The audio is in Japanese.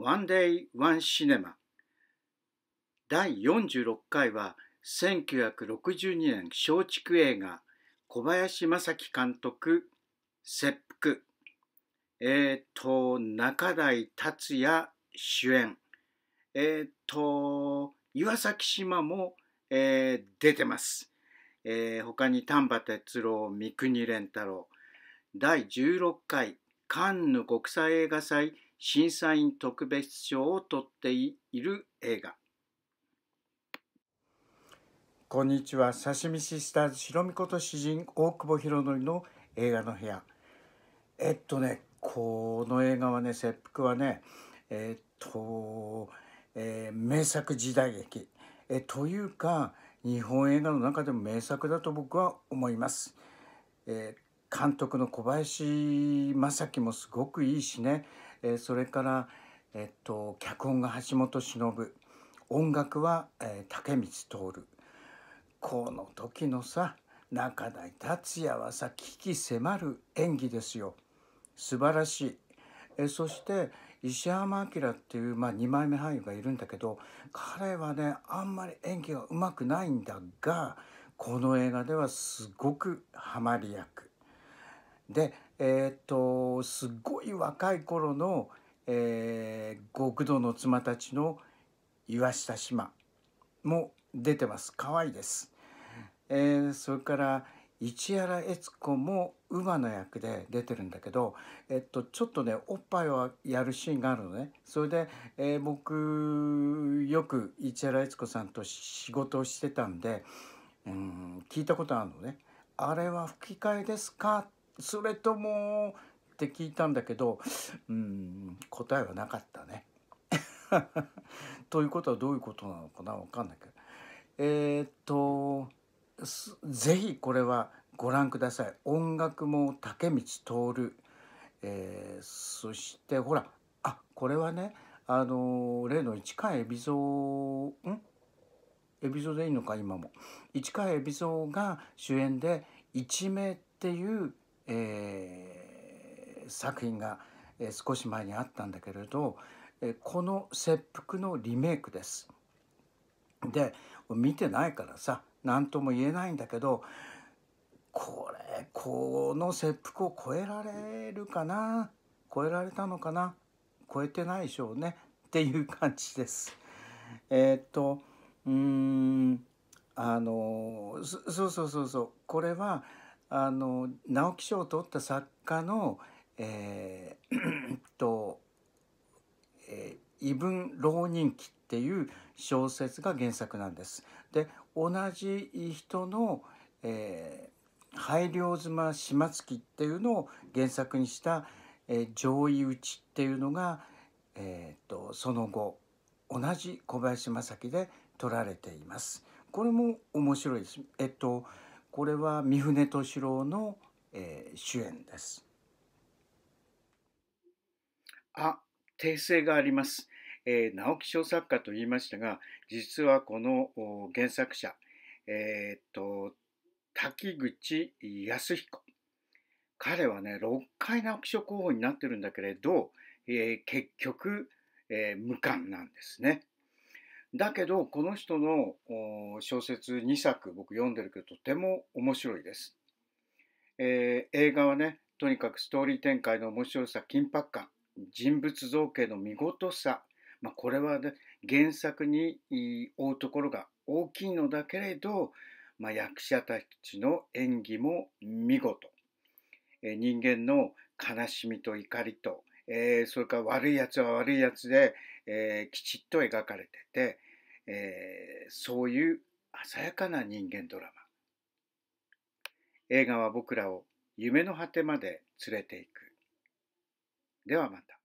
ワンデイワンシネマ第46回は1962年松竹映画小林正樹監督切腹えっ、ー、と中台達也主演えっ、ー、と岩崎島も、えー、出てます、えー、他に丹波哲郎三國連太郎第16回カンヌ国際映画祭審査員特別賞を取っている映画こんにちは刺身シスターズ白ろこと詩人大久保博則の映画の部屋えっとねこの映画はね切腹はねえっと、えー、名作時代劇えというか日本映画の中でも名作だと僕は思います。えー監督の小林正樹もすごくいいしね、えー、それから、えっと、脚本が橋本忍音楽は、えー、竹光徹この時のさ中台達也はさ危機迫る演技ですよ素晴らしい。えー、そして石浜明っていう、まあ、2枚目俳優がいるんだけど彼はねあんまり演技がうまくないんだがこの映画ではすごくハマり役。でえー、っとすごい若い頃の、えー、極道の妻たちの岩下島も出てます可愛いです、えー、それから市原悦子も馬の役で出てるんだけど、えっと、ちょっとねおっぱいをやるシーンがあるのねそれで、えー、僕よく市原悦子さんと仕事をしてたんでうん聞いたことあるのね「あれは吹き替えですか?」っそれともって聞いたんだけどうん答えはなかったね。ということはどういうことなのかなわかんないけど。えー、っとぜひこれはご覧ください。音楽も竹道徹、えー、そしてほらあこれはねあの例の市川海老蔵ん海老蔵でいいのか今も市川海老蔵が主演で「一名」っていうえー、作品が少し前にあったんだけれどこの「切腹」のリメイクです。で見てないからさ何とも言えないんだけどこれこの切腹を超えられるかな超えられたのかな超えてないでしょうねっていう感じです。えー、っとうんあのそうそうそうそうこれはあの直木賞を取った作家の、えー、と、えー、異文浪人記っていう小説が原作なんです。で同じ人の、えー、配慮妻島月っていうのを原作にした「えー、上位討ち」っていうのが、えーと、とその後同じ小林正樹で取られています。これも面白いです。えっとこれは三船敏郎の、えー、主演です。あ、訂正があります。えー、直木賞作家と言いましたが、実はこの原作者、えー、っと、滝口康彦。彼はね、6回直木賞候補になってるんだけれど、えー、結局、えー、無冠なんですね。だけどこの人の小説2作僕読んでるけどとても面白いです。えー、映画はねとにかくストーリー展開の面白さ緊迫感人物造形の見事さ、まあ、これは、ね、原作に追うところが大きいのだけれど、まあ、役者たちの演技も見事、えー、人間の悲しみと怒りとえー、それから悪いやつは悪いやつで、えー、きちっと描かれてて、えー、そういう鮮やかな人間ドラマ映画は僕らを夢の果てまで連れていくではまた